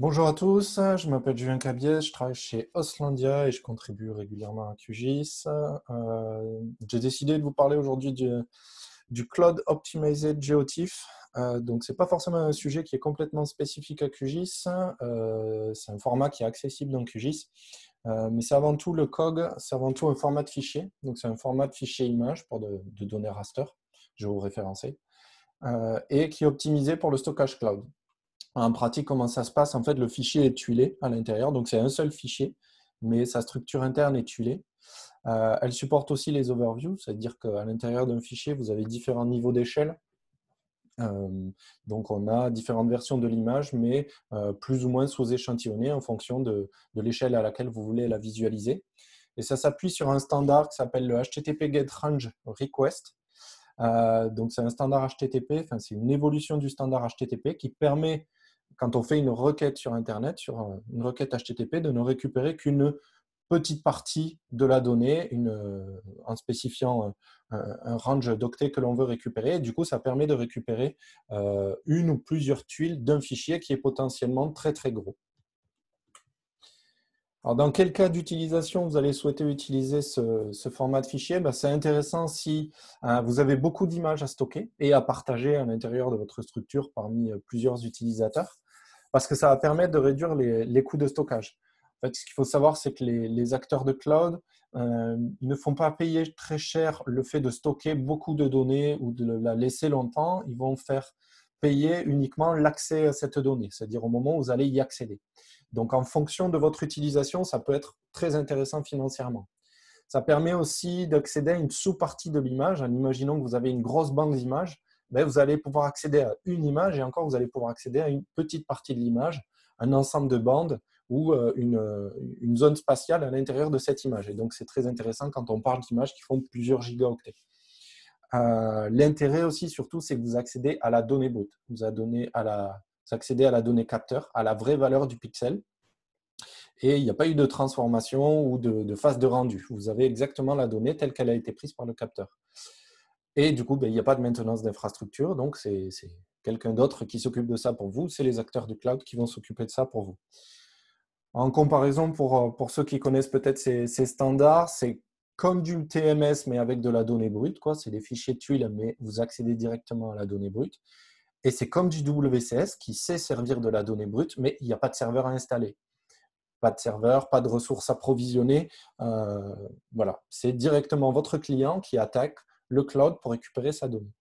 Bonjour à tous, je m'appelle Julien Cabiez, je travaille chez Oslandia et je contribue régulièrement à QGIS. Euh, j'ai décidé de vous parler aujourd'hui du, Cloud Optimized GeoTIFF. Euh, donc, ce n'est pas forcément un sujet qui est complètement spécifique à QGIS. Euh, c'est un format qui est accessible dans QGIS. mais c'est avant tout le COG, c'est avant tout un format de fichier. Donc, c'est un format de fichier image pour de, données raster, je vais vous référencer, et qui est optimisé pour le stockage cloud. En pratique, comment ça se passe En fait, le fichier est tuilé à l'intérieur, donc c'est un seul fichier, mais sa structure interne est tuilée. Euh, elle supporte aussi les overviews, c'est-à-dire qu'à l'intérieur d'un fichier, vous avez différents niveaux d'échelle. Euh, donc, on a différentes versions de l'image, mais euh, plus ou moins sous-échantillonnées en fonction de, l'échelle à laquelle vous voulez la visualiser. Et ça s'appuie sur un standard qui s'appelle le HTTP Get Range Request. donc, c'est un standard HTTP, enfin, c'est une évolution du standard HTTP qui permet quand on fait une requête sur Internet, sur une requête HTTP, de ne récupérer qu'une petite partie de la donnée euh, en spécifiant euh, un, range d'octets que l'on veut récupérer. du coup, ça permet de récupérer euh, une ou plusieurs tuiles d'un fichier qui est potentiellement très très gros. Alors, dans quel cas d'utilisation vous allez souhaiter utiliser ce, format de fichier ben, C'est intéressant si vous avez beaucoup d'images à stocker et à partager à l'intérieur de votre structure parmi plusieurs utilisateurs parce que ça va permettre de réduire les, coûts de stockage. En fait, ce qu'il faut savoir, c'est que les, acteurs de cloud euh, ne font pas payer très cher le fait de stocker beaucoup de données ou de la laisser longtemps. Ils vont faire payer uniquement l'accès à cette donnée, c'est-à-dire au moment où vous allez y accéder. Donc, en fonction de votre utilisation, ça peut être très intéressant financièrement. Ça permet aussi d'accéder à une sous-partie de l'image. En imaginant que vous avez une grosse banque d'images, ben, vous allez pouvoir accéder à une image et encore, vous allez pouvoir accéder à une petite partie de l'image, un ensemble de bandes ou euh, euh, une, zone spatiale à l'intérieur de cette image. Et donc, c'est très intéressant quand on parle d'images qui font plusieurs gigaoctets. Euh, l'intérêt aussi, surtout, c'est que vous accédez à la donnée brute. Vous, accédez à la, donnée capteur, à la vraie valeur du pixel. Et il n'y a pas eu de transformation ou de, phase de rendu. Vous avez exactement la donnée telle qu'elle a été prise par le capteur. Et du coup, ben, il n'y a pas de maintenance d'infrastructure, donc c'est quelqu'un d'autre qui s'occupe de ça pour vous, c'est les acteurs du cloud qui vont s'occuper de ça pour vous. En comparaison, pour, euh, pour ceux qui connaissent peut-être ces, standards, c'est comme du TMS, mais avec de la donnée brute. C'est des fichiers tuiles, mais vous accédez directement à la donnée brute. Et c'est comme du WCS qui sait servir de la donnée brute, mais il n'y a pas de serveur à installer. Pas de serveur, pas de ressources à provisionner. Euh, voilà, c'est directement votre client qui attaque le cloud pour récupérer sa donnée.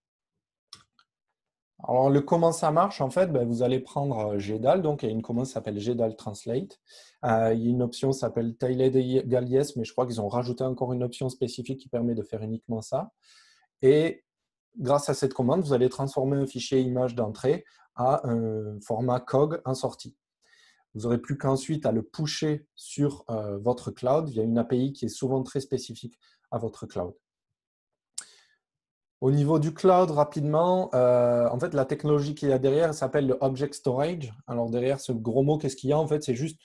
Alors, le comment ça marche, en fait, ben, vous allez prendre euh, GDAL, donc il y a une commande qui s'appelle GDAL Translate. Euh, il y a une option qui s'appelle Tiled Galies, mais je crois qu'ils ont rajouté encore une option spécifique qui permet de faire uniquement ça. Et grâce à cette commande, vous allez transformer un fichier image d'entrée à un format COG en sortie. Vous n'aurez plus qu'ensuite à le pusher sur euh, votre cloud via une API qui est souvent très spécifique à votre cloud. Au niveau du cloud, rapidement, euh, en fait, la technologie qu'il y a derrière s'appelle le Object Storage. Alors, derrière ce gros mot, qu'est-ce qu'il y a En fait, c'est juste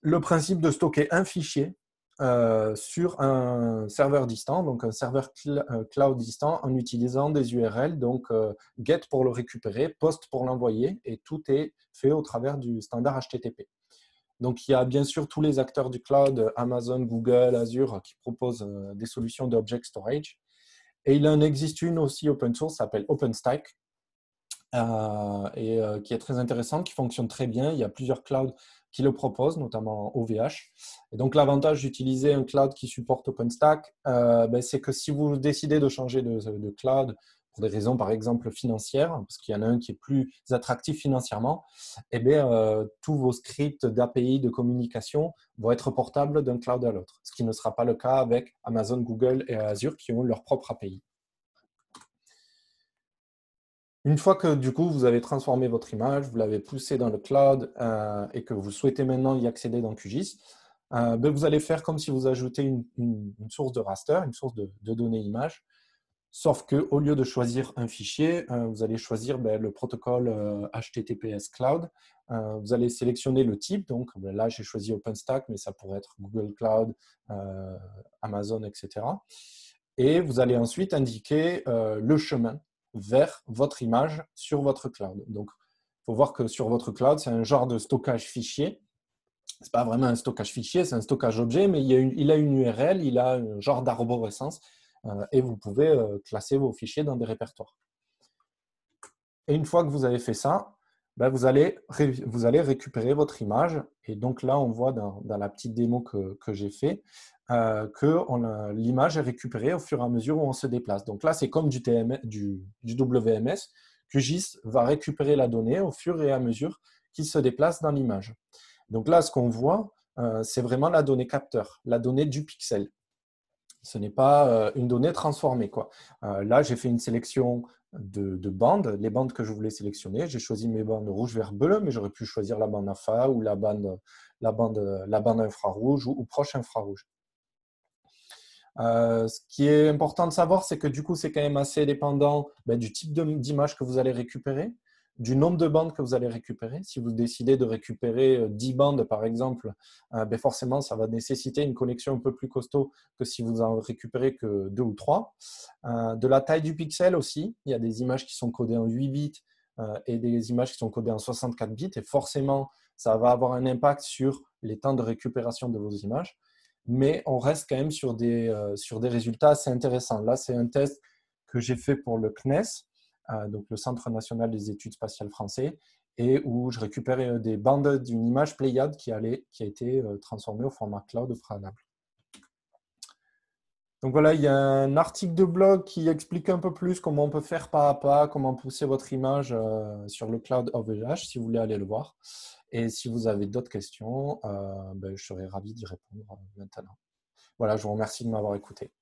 le principe de stocker un fichier euh, sur un serveur distant, donc un serveur euh, cloud distant, en utilisant des URL, donc GET pour le récupérer, POST pour l'envoyer, et tout est fait au travers du standard HTTP. Donc, il y a bien sûr tous les acteurs du cloud, Amazon, Google, Azure, qui proposent des solutions d'object storage. Et il en existe une aussi open source, s'appelle OpenStack, euh, et euh, qui est très intéressante, qui fonctionne très bien. Il y a plusieurs clouds qui le proposent, notamment OVH. Et donc l'avantage d'utiliser un cloud qui supporte OpenStack, euh, ben, c'est que si vous décidez de changer de cloud pour des raisons par exemple financières, parce qu'il y en a un qui est plus attractif financièrement, et eh bien, euh, tous vos scripts d'API de communication vont être portables d'un cloud à l'autre, ce qui ne sera pas le cas avec Amazon, Google et Azure qui ont leur propre API. Une fois que du coup vous avez transformé votre image, vous l'avez poussée dans le cloud euh, et que vous souhaitez maintenant y accéder dans QGIS, euh, ben, vous allez faire comme si vous ajoutez une, source de raster, une source de, de données images Sauf que au lieu de choisir un fichier, euh, vous allez choisir ben, le protocole HTTPS euh, Cloud. Euh, vous allez sélectionner le type. Donc ben, là, j'ai choisi OpenStack, mais ça pourrait être Google Cloud, Amazon, etc. Et vous allez ensuite indiquer le chemin vers votre image sur votre cloud. Donc, il faut voir que sur votre cloud, c'est un genre de stockage fichier. Ce n'est pas vraiment un stockage fichier, c'est un stockage objet, mais il, a il a une URL, il a un genre d'arborescence. Euh, et vous pouvez euh, classer vos fichiers dans des répertoires. Et une fois que vous avez fait ça, ben, vous, allez, récupérer votre image. Et donc là, on voit dans, la petite démo que, j'ai fait euh, que l'image est récupérée au fur et à mesure où on se déplace. Donc là, c'est comme du, du, WMS. QGIS va récupérer la donnée au fur et à mesure qu'il se déplace dans l'image. Donc là, ce qu'on voit, c'est vraiment la donnée capteur, la donnée du pixel. Ce n'est pas euh, une donnée transformée. Quoi. Euh, là, j'ai fait une sélection de, bandes, les bandes que je voulais sélectionner. J'ai choisi mes bandes rouge, vert, bleu, mais j'aurais pu choisir la bande alpha ou la bande, la bande, infrarouge ou, proche infrarouge. Euh, ce qui est important de savoir, c'est que du coup, c'est quand même assez dépendant ben, du type d'image que vous allez récupérer du nombre de bandes que vous allez récupérer. Si vous décidez de récupérer 10 euh, bandes, par exemple, euh, ben forcément, ça va nécessiter une connexion un peu plus costaud que si vous en récupérez que deux ou 3. Euh, de la taille du pixel aussi, il y a des images qui sont codées en 8 bits et des images qui sont codées en 64 bits, et forcément, ça va avoir un impact sur les temps de récupération de vos images. Mais on reste quand même sur des, sur des résultats assez intéressants. Là, c'est un test que j'ai fait pour le CNES donc le Centre national des études spatiales français, et où je récupérais euh, des bandes d'une image Pléiade qui, allait, qui a été euh, transformée au format cloud au Donc voilà, il y a un article de blog qui explique un peu plus comment on peut faire pas à pas, comment pousser votre image euh, sur le cloud OVH, si vous voulez aller le voir. Et si vous avez d'autres questions, ben, je serai ravi d'y répondre maintenant. Voilà, je vous remercie de m'avoir écouté.